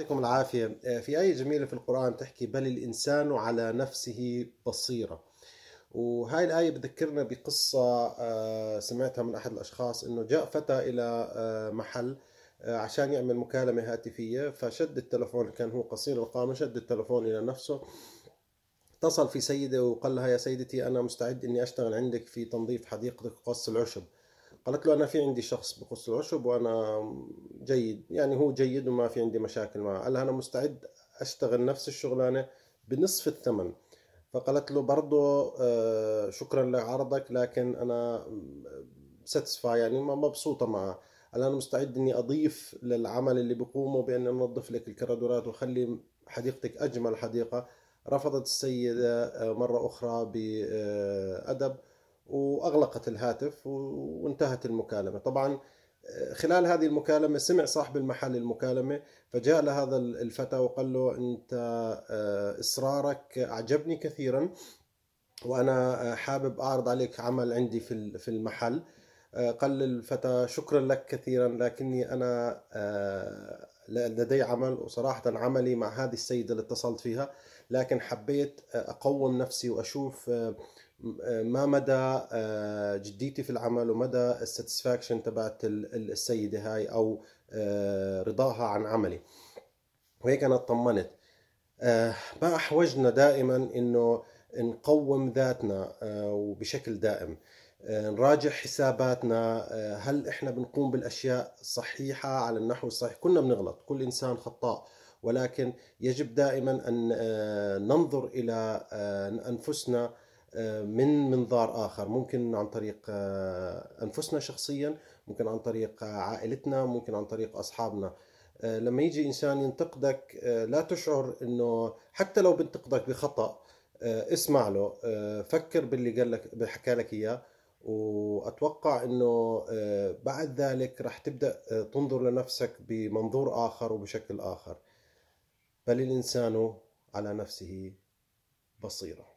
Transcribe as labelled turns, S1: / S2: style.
S1: يعطيكم العافية آه، في آية جميلة في القرآن تحكي بل الإنسان على نفسه بصيرة وهاي الآية بتذكرنا بقصة آه، سمعتها من أحد الأشخاص أنه جاء فتى إلى آه، محل عشان يعمل مكالمة هاتفية فشد التلفون كان هو قصير القامة شد التلفون إلى نفسه اتصل في سيدة وقال لها يا سيدتي أنا مستعد أني أشتغل عندك في تنظيف حديقتك وقص العشب قالت له أنا في عندي شخص بقص العشب وأنا جيد يعني هو جيد وما في عندي مشاكل معه قال لها أنا مستعد أشتغل نفس الشغلانة بنصف الثمن فقالت له برضه آه، شكرا لعرضك لكن أنا ساتسفاي يعني مبسوطة معه قال أنا مستعد إني أضيف للعمل اللي بقومه بأن أنظف لك الكرادورات وأخلي حديقتك أجمل حديقة رفضت السيدة آه، مرة أخرى بأدب واغلقت الهاتف وانتهت المكالمه طبعا آه، خلال هذه المكالمة سمع صاحب المحل المكالمة فجاء لهذا الفتى وقال له أنت آه، إصرارك أعجبني كثيرا وأنا آه، حابب أعرض عليك عمل عندي في المحل آه، قال للفتى شكرا لك كثيرا لكني أنا آه، لدي عمل وصراحة عملي مع هذه السيدة اللي اتصلت فيها لكن حبيت آه، أقوم نفسي وأشوف ما مدى جديتي في العمل ومدى الساتسفاكشن تبعت السيدة هاي أو رضاها عن عملي وهيك أنا اطمنت ما أحوجنا دائما إنه نقوم ذاتنا آه، وبشكل دائم آه، نراجع حساباتنا آه، هل احنا بنقوم بالاشياء الصحيحه على النحو الصحيح كلنا بنغلط كل انسان خطاء ولكن يجب دائما ان ننظر الى انفسنا من منظار اخر ممكن عن طريق انفسنا شخصيا ممكن عن طريق عائلتنا ممكن عن طريق اصحابنا لما يجي انسان ينتقدك لا تشعر انه حتى لو بنتقدك بخطا آه، اسمع له آه، فكر باللي قال لك بحكى لك اياه واتوقع انه آه، بعد ذلك رح تبدا تنظر لنفسك بمنظور اخر وبشكل اخر بل الانسان على نفسه بصيره